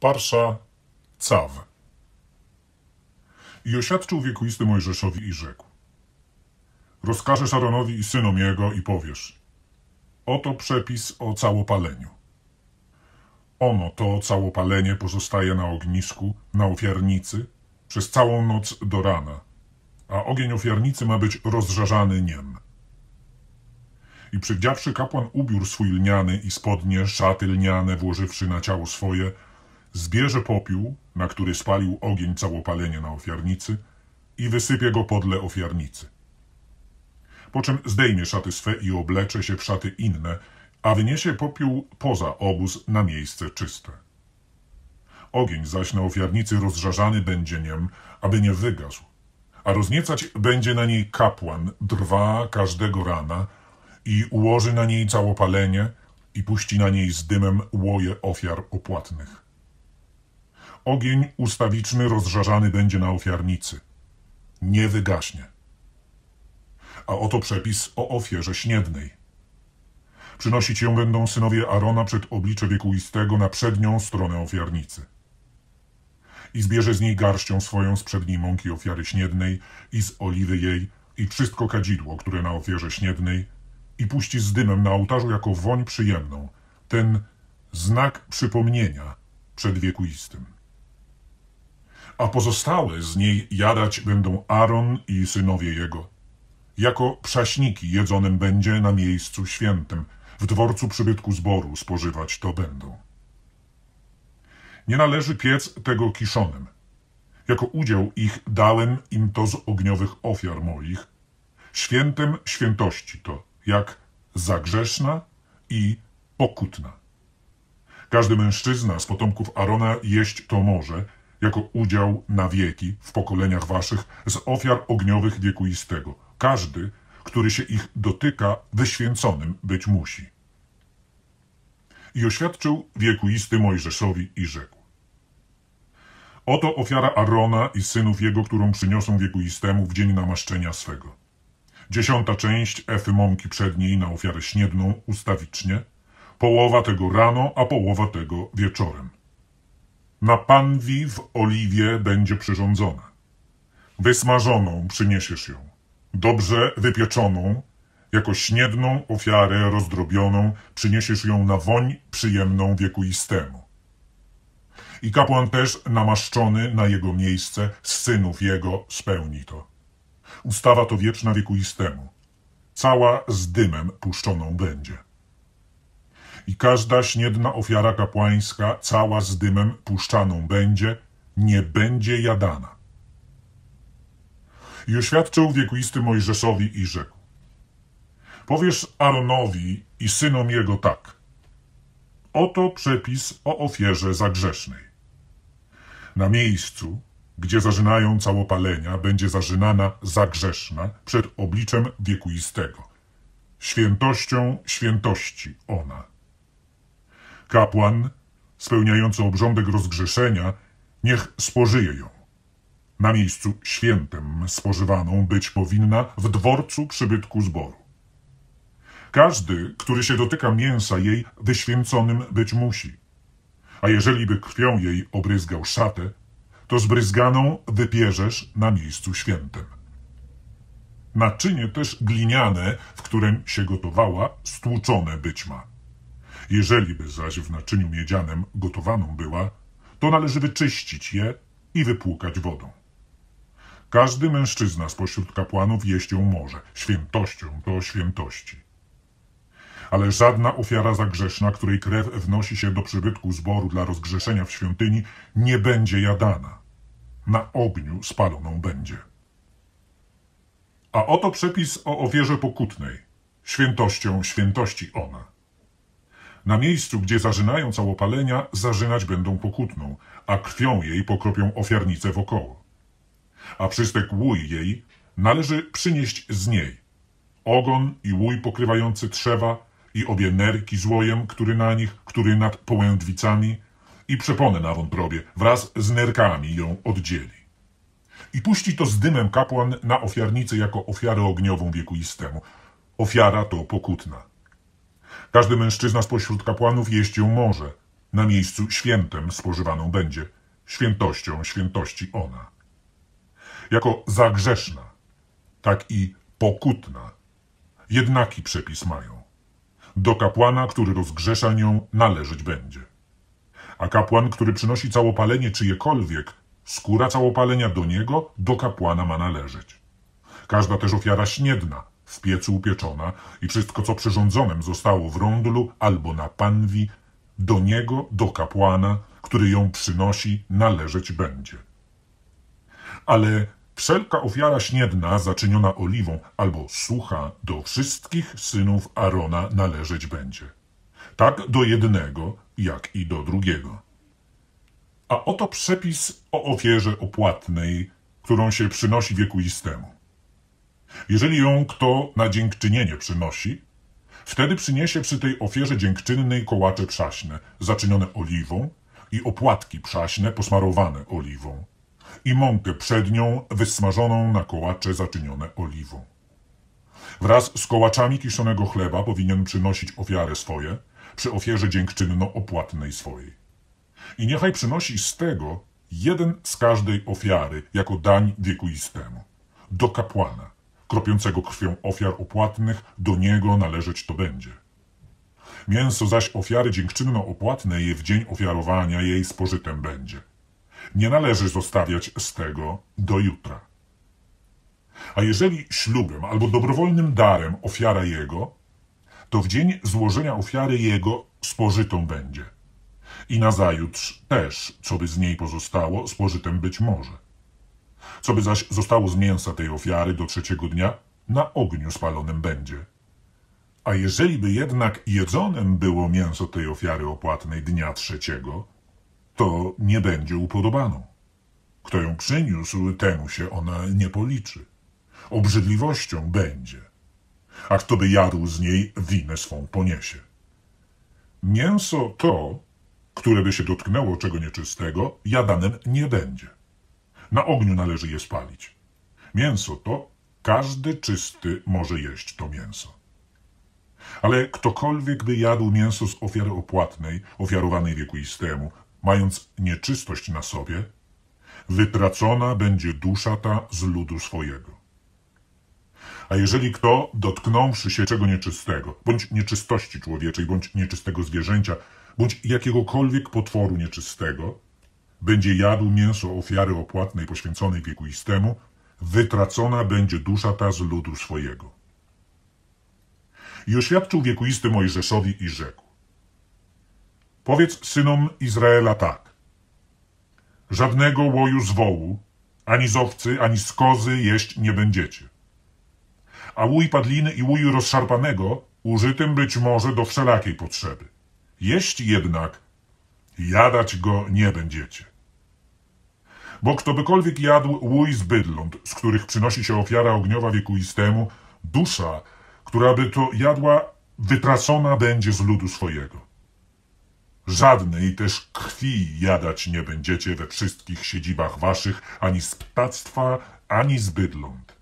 Parsza Caw. I oświadczył wiekuisty Mojżeszowi i rzekł. Rozkażesz Aaronowi i synom jego i powiesz. Oto przepis o całopaleniu. Ono to całopalenie pozostaje na ognisku, na ofiarnicy, przez całą noc do rana, a ogień ofiarnicy ma być rozżarzany niem. I przywdziawszy kapłan ubiór swój lniany i spodnie, szaty lniane włożywszy na ciało swoje, Zbierze popiół, na który spalił ogień całopalenie na ofiarnicy i wysypie go podle ofiarnicy. Po czym zdejmie szaty swe i oblecze się w szaty inne, a wyniesie popiół poza obóz na miejsce czyste. Ogień zaś na ofiarnicy rozżarzany będzie niem, aby nie wygasł, a rozniecać będzie na niej kapłan drwa każdego rana i ułoży na niej całopalenie i puści na niej z dymem łoje ofiar opłatnych. Ogień ustawiczny rozżarzany będzie na ofiarnicy. Nie wygaśnie. A oto przepis o ofierze śniednej. Przynosić ją będą synowie Arona przed oblicze wiekuistego na przednią stronę ofiarnicy. I zbierze z niej garścią swoją z przedniej mąki ofiary śniednej i z oliwy jej i wszystko kadzidło, które na ofierze śniednej i puści z dymem na ołtarzu jako woń przyjemną, ten znak przypomnienia przed wiekuistym a pozostałe z niej jadać będą Aaron i synowie jego. Jako prześniki jedzonym będzie na miejscu świętym, w dworcu przybytku zboru spożywać to będą. Nie należy piec tego kiszonym. Jako udział ich dałem im to z ogniowych ofiar moich, świętem świętości to, jak zagrzeszna i pokutna. Każdy mężczyzna z potomków Arona jeść to może – jako udział na wieki w pokoleniach waszych z ofiar ogniowych wiekuistego. Każdy, który się ich dotyka, wyświęconym być musi. I oświadczył wiekuisty Mojżeszowi i rzekł. Oto ofiara Arona i synów jego, którą przyniosą wiekuistemu w dzień namaszczenia swego. Dziesiąta część efy mąki przedniej na ofiarę śniedną ustawicznie, połowa tego rano, a połowa tego wieczorem na panwi w oliwie będzie przyrządzona. Wysmażoną przyniesiesz ją, dobrze wypieczoną, jako śniedną ofiarę rozdrobioną przyniesiesz ją na woń przyjemną wiekuistemu. I kapłan też namaszczony na jego miejsce z synów jego spełni to. Ustawa to wieczna wiekuistemu. Cała z dymem puszczoną będzie. I każda śniedna ofiara kapłańska, cała z dymem puszczaną będzie, nie będzie jadana. I oświadczył wiekuisty Mojżeszowi i rzekł: Powiesz Aronowi i synom jego tak. Oto przepis o ofierze zagrzesznej. Na miejscu, gdzie zażynają całopalenia, będzie zażynana zagrzeszna przed obliczem wiekuistego. Świętością świętości ona Kapłan, spełniający obrządek rozgrzeszenia, niech spożyje ją. Na miejscu świętem spożywaną być powinna w dworcu przybytku zboru. Każdy, który się dotyka mięsa jej, wyświęconym być musi. A jeżeli by krwią jej obryzgał szatę, to zbryzganą wypierzesz na miejscu świętym. Naczynie też gliniane, w którym się gotowała, stłuczone być ma. Jeżeliby zaś w naczyniu miedzianem gotowaną była, to należy wyczyścić je i wypłukać wodą. Każdy mężczyzna spośród kapłanów jeść ją może, świętością to świętości. Ale żadna ofiara zagrzeszna, której krew wnosi się do przybytku zboru dla rozgrzeszenia w świątyni, nie będzie jadana. Na ogniu spaloną będzie. A oto przepis o ofierze pokutnej. Świętością świętości ona. Na miejscu, gdzie zarzynają całopalenia, zarzynać będą pokutną, a krwią jej pokropią ofiarnicę wokoło. A przystek łój jej należy przynieść z niej. Ogon i łój pokrywający trzewa i obie nerki złojem, który na nich, który nad połędwicami i przeponę na wątrobie wraz z nerkami ją oddzieli. I puści to z dymem kapłan na ofiarnicę jako ofiarę ogniową wiekuistemu. Ofiara to pokutna. Każdy mężczyzna spośród kapłanów jeść ją może. Na miejscu świętem spożywaną będzie, świętością świętości ona. Jako zagrzeszna, tak i pokutna, jednaki przepis mają. Do kapłana, który rozgrzesza nią, należeć będzie. A kapłan, który przynosi całopalenie czyjekolwiek, skóra całopalenia do niego, do kapłana ma należeć. Każda też ofiara śniedna, w piecu upieczona i wszystko, co przyrządzonem zostało w rondlu albo na panwi, do niego, do kapłana, który ją przynosi, należeć będzie. Ale wszelka ofiara śniedna zaczyniona oliwą albo sucha do wszystkich synów Arona należeć będzie. Tak do jednego, jak i do drugiego. A oto przepis o ofierze opłatnej, którą się przynosi wiekuistemu. Jeżeli ją kto na dziękczynienie przynosi, wtedy przyniesie przy tej ofierze dziękczynnej kołacze przaśne, zaczynione oliwą i opłatki przaśne posmarowane oliwą i mąkę przednią wysmażoną na kołacze zaczynione oliwą. Wraz z kołaczami kiszonego chleba powinien przynosić ofiarę swoje przy ofierze dziękczynno-opłatnej swojej. I niechaj przynosi z tego jeden z każdej ofiary jako dań wiekuistemu, do kapłana, kropiącego krwią ofiar opłatnych, do niego należeć to będzie. Mięso zaś ofiary dziękczynno-opłatnej w dzień ofiarowania jej spożytem będzie. Nie należy zostawiać z tego do jutra. A jeżeli ślubem albo dobrowolnym darem ofiara jego, to w dzień złożenia ofiary jego spożytą będzie. I nazajutrz też, co by z niej pozostało, spożytem być może. Co by zaś zostało z mięsa tej ofiary do trzeciego dnia, na ogniu spalonym będzie. A jeżeli by jednak jedzonem było mięso tej ofiary opłatnej dnia trzeciego, to nie będzie upodobaną. Kto ją przyniósł, temu się ona nie policzy. Obrzydliwością będzie. A kto by jadł z niej, winę swą poniesie. Mięso to, które by się dotknęło czego nieczystego, jadanem nie będzie. Na ogniu należy je spalić. Mięso to każdy czysty może jeść to mięso. Ale ktokolwiek by jadł mięso z ofiary opłatnej, ofiarowanej wiekuistemu, mając nieczystość na sobie, wytracona będzie dusza ta z ludu swojego. A jeżeli kto, dotknąwszy się czego nieczystego, bądź nieczystości człowieczej, bądź nieczystego zwierzęcia, bądź jakiegokolwiek potworu nieczystego, będzie jadł mięso ofiary opłatnej poświęconej wiekuistemu, wytracona będzie dusza ta z ludu swojego. I oświadczył wiekuisty Mojżeszowi i rzekł. Powiedz synom Izraela tak. Żadnego łoju z wołu, ani z owcy, ani z kozy jeść nie będziecie. A łój padliny i łój rozszarpanego użytym być może do wszelakiej potrzeby. Jeść jednak, jadać go nie będziecie bo ktobykolwiek jadł łój z bydląt, z których przynosi się ofiara ogniowa wiekuistemu, dusza, która by to jadła, wytracona będzie z ludu swojego. Żadnej też krwi jadać nie będziecie we wszystkich siedzibach waszych, ani z ptactwa, ani z bydląt.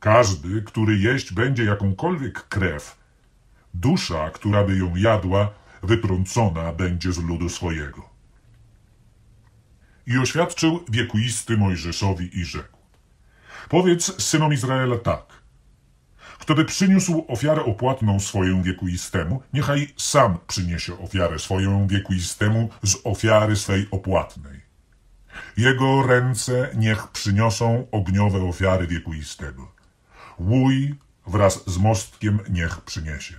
Każdy, który jeść będzie jakąkolwiek krew, dusza, która by ją jadła, wytrącona będzie z ludu swojego. I oświadczył wiekuisty Mojżeszowi i rzekł: Powiedz synom Izraela tak: Kto by przyniósł ofiarę opłatną swoją wiekuistemu, niechaj sam przyniesie ofiarę swoją wiekuistemu z ofiary swej opłatnej. Jego ręce niech przyniosą ogniowe ofiary wiekuistego. Łój wraz z mostkiem niech przyniesie.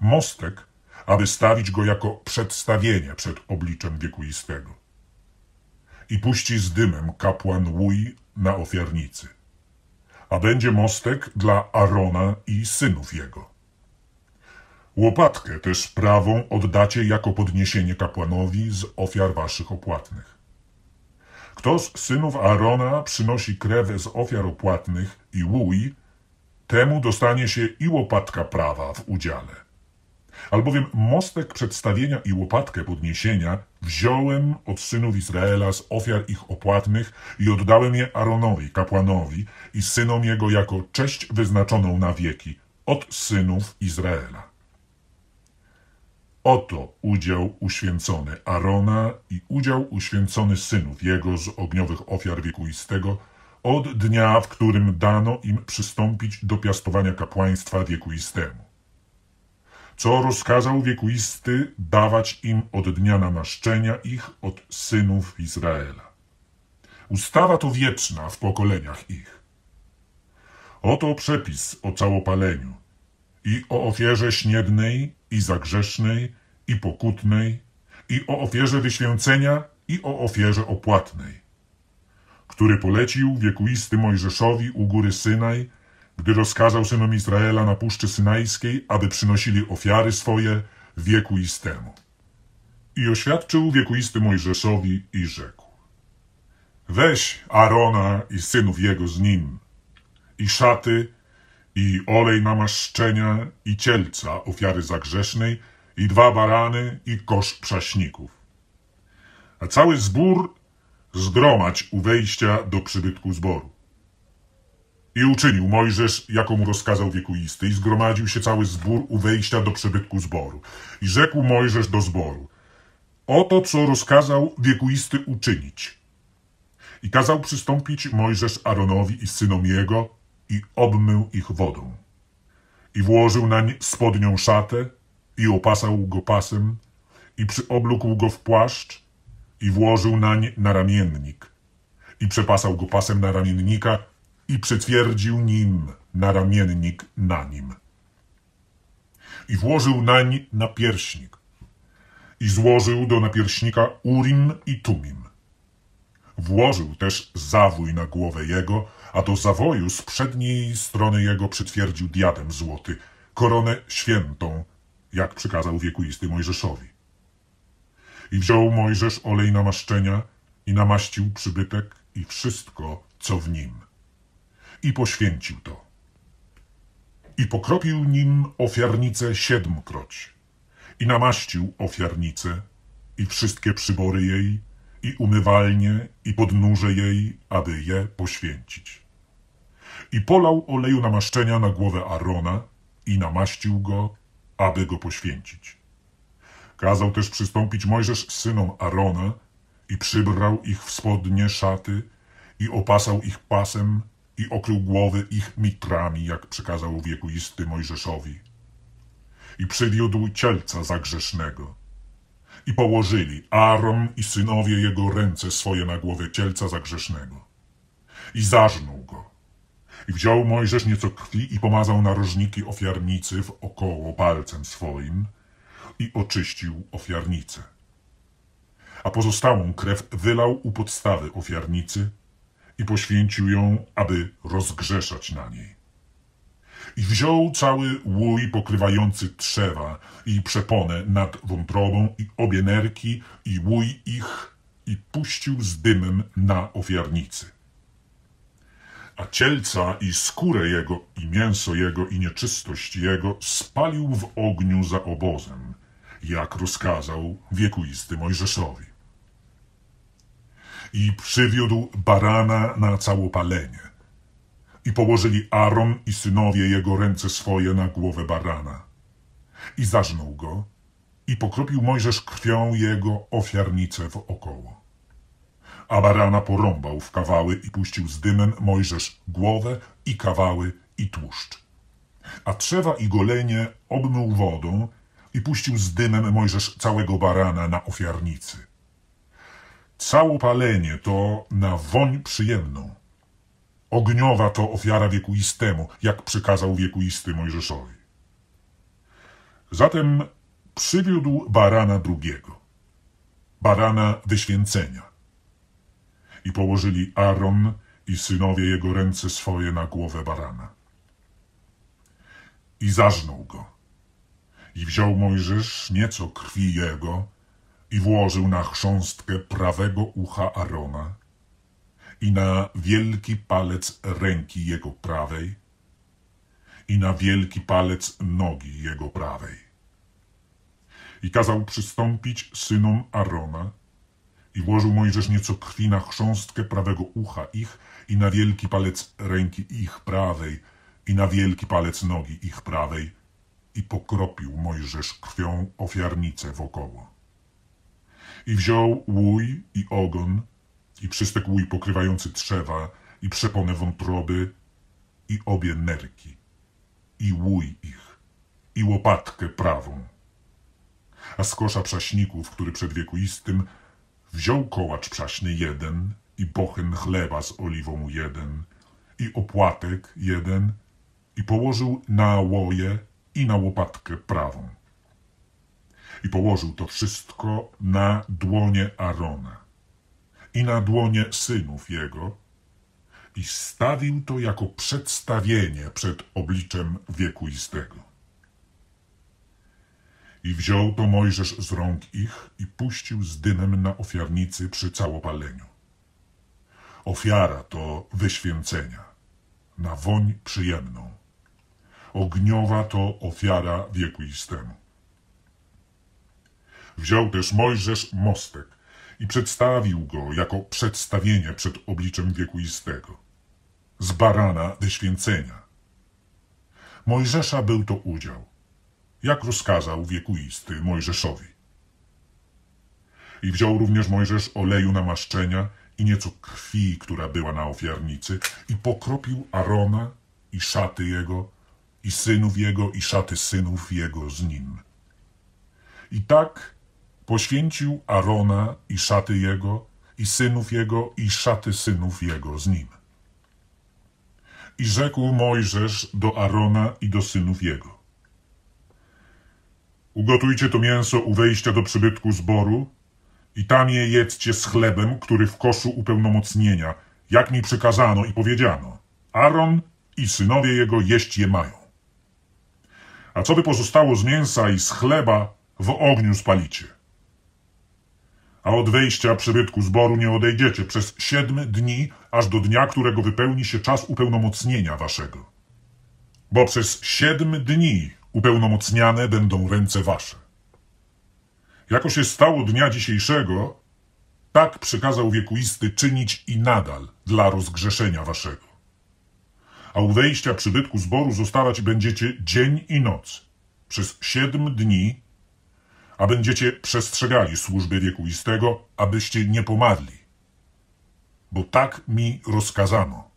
Mostek, aby stawić go jako przedstawienie przed obliczem wiekuistego i puści z dymem kapłan łuj na ofiarnicy. A będzie mostek dla Arona i synów jego. Łopatkę też prawą oddacie jako podniesienie kapłanowi z ofiar waszych opłatnych. Kto z synów Arona przynosi krewę z ofiar opłatnych i łój, temu dostanie się i łopatka prawa w udziale. Albowiem mostek przedstawienia i łopatkę podniesienia Wziąłem od synów Izraela z ofiar ich opłatnych i oddałem je Aaronowi, kapłanowi i synom jego jako cześć wyznaczoną na wieki od synów Izraela. Oto udział uświęcony Arona i udział uświęcony synów jego z ogniowych ofiar wiekuistego od dnia, w którym dano im przystąpić do piastowania kapłaństwa wiekuistemu co rozkazał wiekuisty dawać im od dnia namaszczenia ich od synów Izraela. Ustawa to wieczna w pokoleniach ich. Oto przepis o całopaleniu i o ofierze śniegnej i zagrzesznej i pokutnej i o ofierze wyświęcenia i o ofierze opłatnej, który polecił wiekuisty Mojżeszowi u góry Synaj gdy rozkazał synom Izraela na Puszczy Synajskiej, aby przynosili ofiary swoje wiekuistemu. I oświadczył wiekuisty Mojżeszowi i rzekł. Weź Arona i synów jego z nim, i szaty, i olej namaszczenia, i cielca ofiary zagrzesznej, i dwa barany, i kosz prześników. A cały zbór zgromadź u wejścia do przybytku zboru. I uczynił Mojżesz, jako mu rozkazał wiekuisty, i zgromadził się cały zbór u wejścia do przybytku zboru. I rzekł Mojżesz do zboru, oto co rozkazał wiekuisty uczynić. I kazał przystąpić Mojżesz Aaronowi i synom jego i obmył ich wodą. I włożył nań spodnią szatę i opasał go pasem i przyoblókł go w płaszcz i włożył nań naramiennik i przepasał go pasem naramiennika i przytwierdził nim na ramiennik na nim. I włożył nań napierśnik i złożył do napierśnika Urim i Tumim. Włożył też zawój na głowę jego, a do zawoju z przedniej strony jego przytwierdził diadem złoty, koronę świętą, jak przykazał wiekuisty Mojżeszowi. I wziął Mojżesz olej namaszczenia i namaścił przybytek i wszystko, co w nim – i poświęcił to. I pokropił nim ofiarnicę siedmkroć, i namaścił ofiarnicę, i wszystkie przybory jej, i umywalnie, i podnóże jej, aby je poświęcić. I polał oleju namaszczenia na głowę Arona i namaścił go, aby go poświęcić. Kazał też przystąpić Mojżesz synom Arona i przybrał ich w spodnie szaty i opasał ich pasem i okrył głowy ich mitrami, jak przekazał wiekuisty Mojżeszowi. I przywiódł cielca zagrzesznego. I położyli Aaron i synowie jego ręce swoje na głowie cielca zagrzesznego. I zażnął go. I wziął Mojżesz nieco krwi i pomazał narożniki ofiarnicy w około palcem swoim i oczyścił ofiarnicę. A pozostałą krew wylał u podstawy ofiarnicy i poświęcił ją, aby rozgrzeszać na niej. I wziął cały łój pokrywający trzewa i przeponę nad wątrobą i obie nerki i łój ich i puścił z dymem na ofiarnicy. A cielca i skórę jego i mięso jego i nieczystość jego spalił w ogniu za obozem, jak rozkazał wiekuisty Mojżeszowi i przywiódł barana na całopalenie. I położyli Aaron i synowie jego ręce swoje na głowę barana. I zażnął go i pokropił Mojżesz krwią jego ofiarnicę wokoło. A barana porąbał w kawały i puścił z dymem Mojżesz głowę i kawały i tłuszcz. A trzewa i golenie obmył wodą i puścił z dymem Mojżesz całego barana na ofiarnicy. Całopalenie to na woń przyjemną. Ogniowa to ofiara wiekuistemu, jak przykazał wiekuisty Mojżeszowi. Zatem przywiódł barana drugiego, barana wyświęcenia. I położyli Aaron i synowie jego ręce swoje na głowę barana. I zażnął go. I wziął Mojżesz nieco krwi jego, i włożył na chrząstkę prawego ucha Arona i na wielki palec ręki jego prawej i na wielki palec nogi jego prawej. I kazał przystąpić synom Arona i włożył Mojżesz nieco krwi na chrząstkę prawego ucha ich i na wielki palec ręki ich prawej i na wielki palec nogi ich prawej i pokropił Mojżesz krwią ofiarnicę wokoło. I wziął łój i ogon, i przystek łój pokrywający trzewa, i przeponę wątroby, i obie nerki, i łój ich, i łopatkę prawą. A z kosza przaśników, który przed wiekuistym, wziął kołacz przaśny jeden, i bochen chleba z oliwą jeden, i opłatek jeden, i położył na łoje i na łopatkę prawą i położył to wszystko na dłonie Arona i na dłonie synów jego i stawił to jako przedstawienie przed obliczem wiekuistego. I wziął to Mojżesz z rąk ich i puścił z dymem na ofiarnicy przy całopaleniu. Ofiara to wyświęcenia, na woń przyjemną. Ogniowa to ofiara wiekuistemu. Wziął też Mojżesz mostek i przedstawił go jako przedstawienie przed obliczem wiekuistego. Z barana wyświęcenia. Mojżesza był to udział, jak rozkazał wiekuisty Mojżeszowi. I wziął również Mojżesz oleju namaszczenia i nieco krwi, która była na ofiarnicy, i pokropił Arona i szaty jego, i synów jego, i szaty synów jego z nim. I tak poświęcił Arona i szaty jego, i synów jego, i szaty synów jego z nim. I rzekł Mojżesz do Arona i do synów jego. Ugotujcie to mięso u wejścia do przybytku zboru i tam je jedzcie z chlebem, który w koszu upełnomocnienia, jak mi przykazano i powiedziano. Aaron i synowie jego jeść je mają. A co by pozostało z mięsa i z chleba, w ogniu spalicie a od wejścia przybytku zboru nie odejdziecie przez siedm dni, aż do dnia, którego wypełni się czas upełnomocnienia waszego. Bo przez siedm dni upełnomocniane będą ręce wasze. Jako się stało dnia dzisiejszego, tak przykazał wiekuisty czynić i nadal dla rozgrzeszenia waszego. A u wejścia przybytku zboru zostawać będziecie dzień i noc, przez siedm dni a będziecie przestrzegali służby wiekuistego, abyście nie pomadli, bo tak mi rozkazano.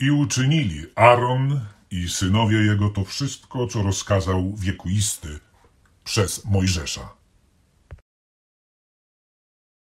I uczynili Aaron i synowie jego to wszystko, co rozkazał wiekuisty przez Mojżesza.